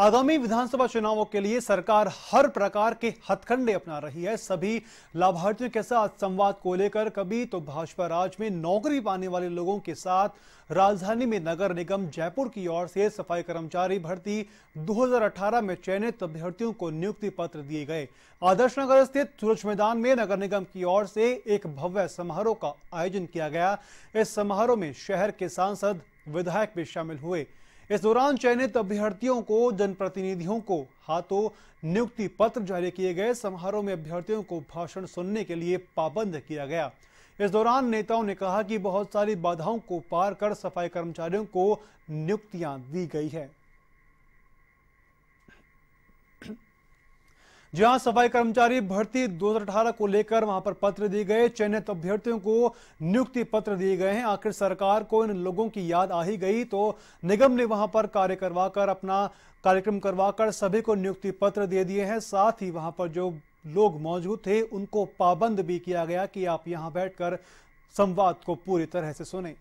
आगामी विधानसभा चुनावों के लिए सरकार हर प्रकार के हथकंडे अपना रही है सभी लाभार्थियों के साथ संवाद को लेकर कभी तो भाजपा राज में नौकरी पाने वाले लोगों के साथ राजधानी में नगर निगम जयपुर की ओर से सफाई कर्मचारी भर्ती 2018 में चयनित अभ्यर्थियों को नियुक्ति पत्र दिए गए आदर्श नगर स्थित सूरज मैदान में नगर निगम की ओर से एक भव्य समारोह का आयोजन किया गया इस समारोह में शहर के सांसद विधायक भी शामिल हुए इस दौरान चयनित अभ्यर्थियों को जनप्रतिनिधियों को हाथों नियुक्ति पत्र जारी किए गए समारोह में अभ्यर्थियों को भाषण सुनने के लिए पाबंद किया गया इस दौरान नेताओं ने कहा कि बहुत सारी बाधाओं को पार कर सफाई कर्मचारियों को नियुक्तियां दी गई है जहां सफाई कर्मचारी भर्ती 2018 को लेकर वहां पर पत्र दिए गए चयनित अभ्यर्थियों को नियुक्ति पत्र दिए गए हैं आखिर सरकार को इन लोगों की याद आ ही गई तो निगम ने वहां पर कार्य करवाकर अपना कार्यक्रम करवाकर सभी को नियुक्ति पत्र दे दिए हैं साथ ही वहां पर जो लोग मौजूद थे उनको पाबंद भी किया गया कि आप यहां बैठकर संवाद को पूरी तरह से सुने